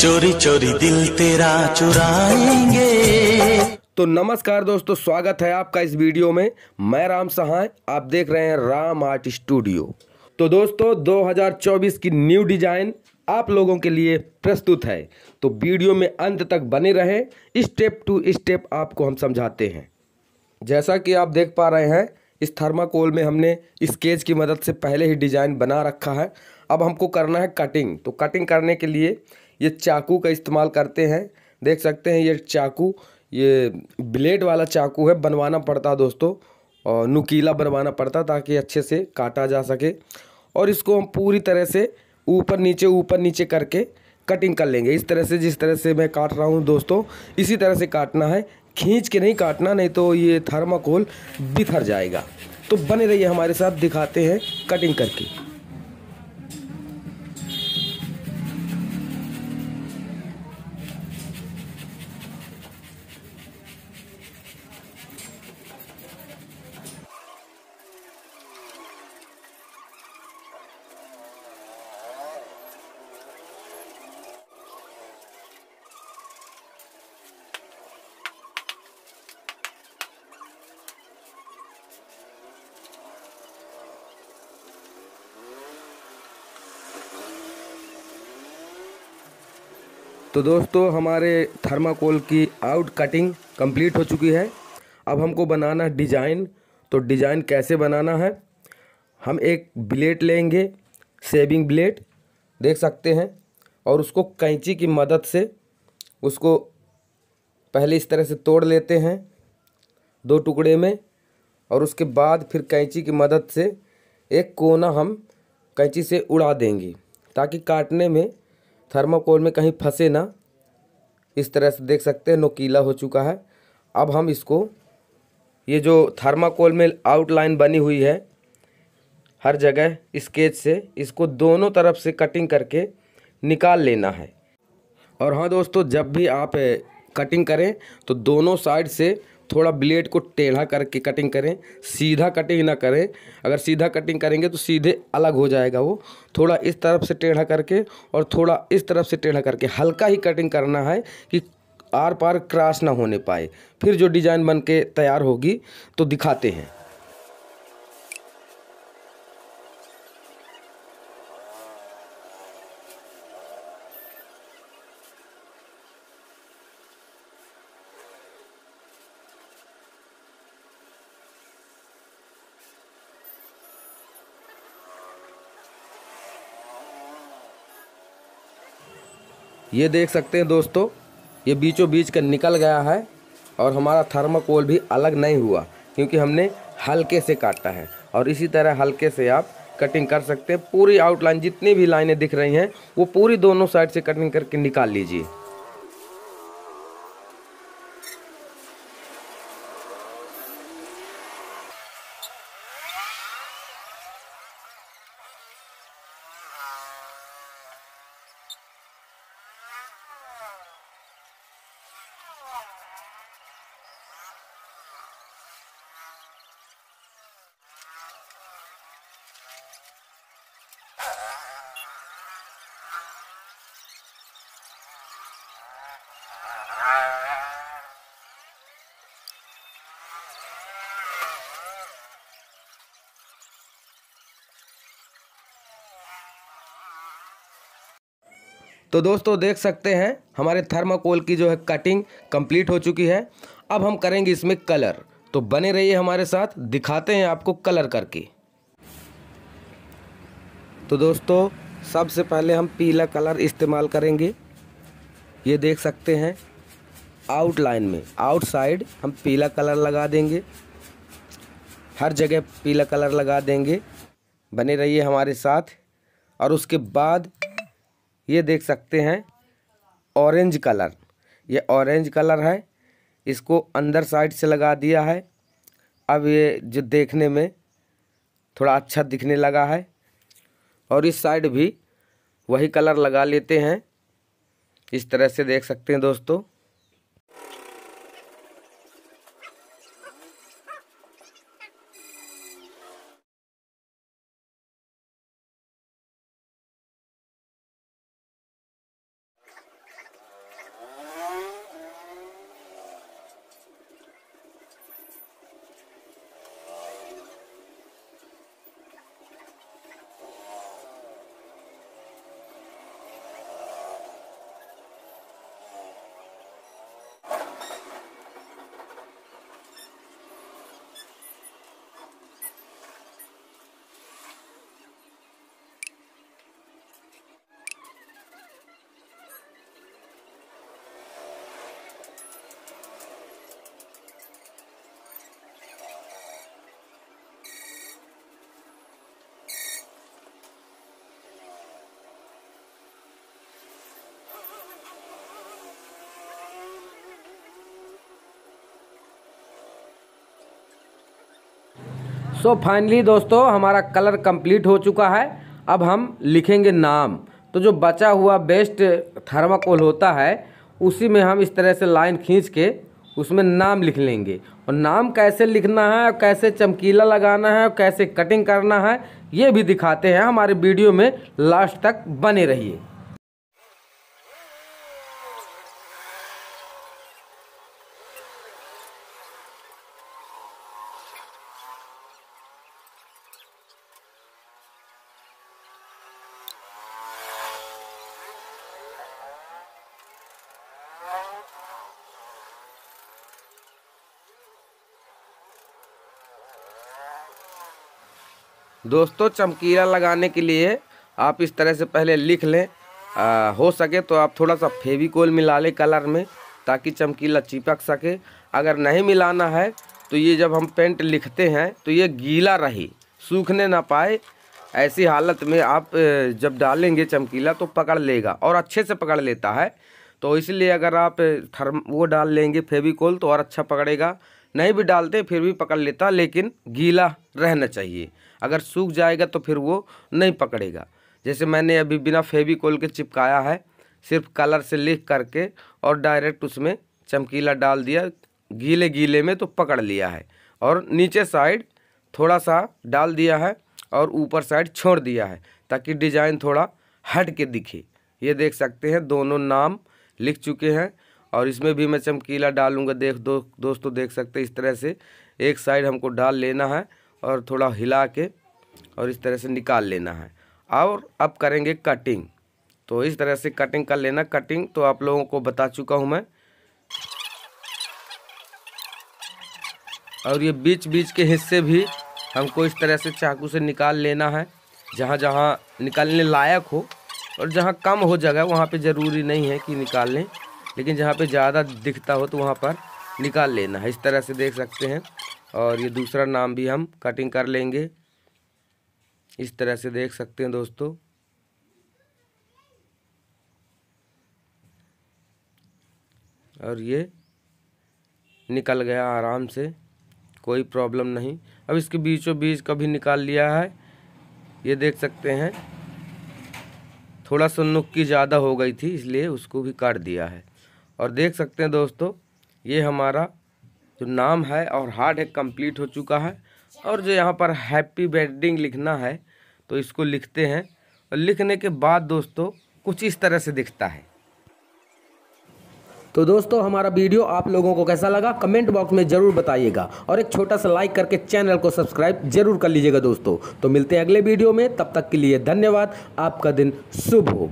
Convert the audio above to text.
चोरी चोरी दिल तेरा चुराएंगे तो नमस्कार दोस्तों स्वागत है आपका इस वीडियो में मैं राम सहाय आप देख रहे हैं राम आर्ट स्टूडियो तो दोस्तों 2024 की न्यू डिजाइन आप लोगों के लिए प्रस्तुत है तो वीडियो में अंत तक बने रहे स्टेप टू स्टेप आपको हम समझाते हैं जैसा कि आप देख पा रहे हैं इस थर्माकोल में हमने स्केच की मदद से पहले ही डिज़ाइन बना रखा है अब हमको करना है कटिंग तो कटिंग करने के लिए ये चाकू का इस्तेमाल करते हैं देख सकते हैं ये चाकू ये ब्लेड वाला चाकू है बनवाना पड़ता दोस्तों और नुकीला बनवाना पड़ता ताकि अच्छे से काटा जा सके और इसको हम पूरी तरह से ऊपर नीचे ऊपर नीचे करके कटिंग कर लेंगे इस तरह से जिस तरह से मैं काट रहा हूँ दोस्तों इसी तरह से काटना है खींच के नहीं काटना नहीं तो ये थर्माकोल बिखर जाएगा तो बने रहिए हमारे साथ दिखाते हैं कटिंग करके तो दोस्तों हमारे थर्माकोल की आउट कटिंग कंप्लीट हो चुकी है अब हमको बनाना है डिजाइन तो डिजाइन कैसे बनाना है हम एक ब्लेड लेंगे सेविंग ब्लेड देख सकते हैं और उसको कैंची की मदद से उसको पहले इस तरह से तोड़ लेते हैं दो टुकड़े में और उसके बाद फिर कैंची की मदद से एक कोना हम कैंची से उड़ा देंगे ताकि काटने में थर्माकोल में कहीं फंसे ना इस तरह से देख सकते हैं नोकीला हो चुका है अब हम इसको ये जो थर्माकोल में आउटलाइन बनी हुई है हर जगह स्केच से इसको दोनों तरफ से कटिंग करके निकाल लेना है और हाँ दोस्तों जब भी आप कटिंग करें तो दोनों साइड से थोड़ा ब्लेड को टेढ़ा करके कटिंग करें सीधा कटिंग ना करें अगर सीधा कटिंग करेंगे तो सीधे अलग हो जाएगा वो थोड़ा इस तरफ से टेढ़ा करके और थोड़ा इस तरफ से टेढ़ा करके हल्का ही कटिंग करना है कि आर पार क्रॉस ना होने पाए फिर जो डिज़ाइन बन के तैयार होगी तो दिखाते हैं ये देख सकते हैं दोस्तों ये बीचों बीच का निकल गया है और हमारा थर्माकोल भी अलग नहीं हुआ क्योंकि हमने हल्के से काटा है और इसी तरह हल्के से आप कटिंग कर सकते हैं पूरी आउटलाइन जितनी भी लाइनें दिख रही हैं वो पूरी दोनों साइड से कटिंग करके निकाल लीजिए तो दोस्तों देख सकते हैं हमारे थर्माकोल की जो है कटिंग कंप्लीट हो चुकी है अब हम करेंगे इसमें कलर तो बने रहिए हमारे साथ दिखाते हैं आपको कलर करके तो दोस्तों सबसे पहले हम पीला कलर इस्तेमाल करेंगे ये देख सकते हैं आउटलाइन में आउटसाइड हम पीला कलर लगा देंगे हर जगह पीला कलर लगा देंगे बने रहिए हमारे साथ और उसके बाद ये देख सकते हैं ऑरेंज कलर ये ऑरेंज कलर है इसको अंदर साइड से लगा दिया है अब ये जो देखने में थोड़ा अच्छा दिखने लगा है और इस साइड भी वही कलर लगा लेते हैं इस तरह से देख सकते हैं दोस्तों सो so फाइनली दोस्तों हमारा कलर कंप्लीट हो चुका है अब हम लिखेंगे नाम तो जो बचा हुआ बेस्ट थर्माकोल होता है उसी में हम इस तरह से लाइन खींच के उसमें नाम लिख लेंगे और नाम कैसे लिखना है और कैसे चमकीला लगाना है और कैसे कटिंग करना है ये भी दिखाते हैं हमारे वीडियो में लास्ट तक बने रहिए दोस्तों चमकीला लगाने के लिए आप इस तरह से पहले लिख लें आ, हो सके तो आप थोड़ा सा फेविकोल मिला लें कलर में ताकि चमकीला चिपक सके अगर नहीं मिलाना है तो ये जब हम पेंट लिखते हैं तो ये गीला रहे सूखने ना पाए ऐसी हालत में आप जब डालेंगे चमकीला तो पकड़ लेगा और अच्छे से पकड़ लेता है तो इसलिए अगर आप थर्म वो डाल लेंगे फेविकोल तो और अच्छा पकड़ेगा नहीं भी डालते फिर भी पकड़ लेता लेकिन गीला रहना चाहिए अगर सूख जाएगा तो फिर वो नहीं पकड़ेगा जैसे मैंने अभी बिना फेविकोल के चिपकाया है सिर्फ कलर से लिख करके और डायरेक्ट उसमें चमकीला डाल दिया गीले गीले में तो पकड़ लिया है और नीचे साइड थोड़ा सा डाल दिया है और ऊपर साइड छोड़ दिया है ताकि डिज़ाइन थोड़ा हट के दिखे ये देख सकते हैं दोनों नाम लिख चुके हैं और इसमें भी मैं चमकीला डालूंगा देख दो दोस्तों देख सकते हैं इस तरह से एक साइड हमको डाल लेना है और थोड़ा हिला के और इस तरह से निकाल लेना है और अब करेंगे कटिंग तो इस तरह से कटिंग कर लेना कटिंग तो आप लोगों को बता चुका हूँ मैं और ये बीच बीच के हिस्से भी हमको इस तरह से चाकू से निकाल लेना है जहाँ जहाँ निकालने लायक हो और जहाँ कम हो जगह वहाँ पे ज़रूरी नहीं है कि निकाल लें लेकिन जहाँ पे ज़्यादा दिखता हो तो वहाँ पर निकाल लेना है इस तरह से देख सकते हैं और ये दूसरा नाम भी हम कटिंग कर लेंगे इस तरह से देख सकते हैं दोस्तों और ये निकल गया आराम से कोई प्रॉब्लम नहीं अब इसके बीचों बीच कभी निकाल लिया है ये देख सकते हैं थोड़ा सा नुक्की ज़्यादा हो गई थी इसलिए उसको भी काट दिया है और देख सकते हैं दोस्तों ये हमारा जो नाम है और हार्ड है कंप्लीट हो चुका है और जो यहाँ पर हैप्पी वेडिंग लिखना है तो इसको लिखते हैं और लिखने के बाद दोस्तों कुछ इस तरह से दिखता है तो दोस्तों हमारा वीडियो आप लोगों को कैसा लगा कमेंट बॉक्स में ज़रूर बताइएगा और एक छोटा सा लाइक करके चैनल को सब्सक्राइब जरूर कर लीजिएगा दोस्तों तो मिलते हैं अगले वीडियो में तब तक के लिए धन्यवाद आपका दिन शुभ हो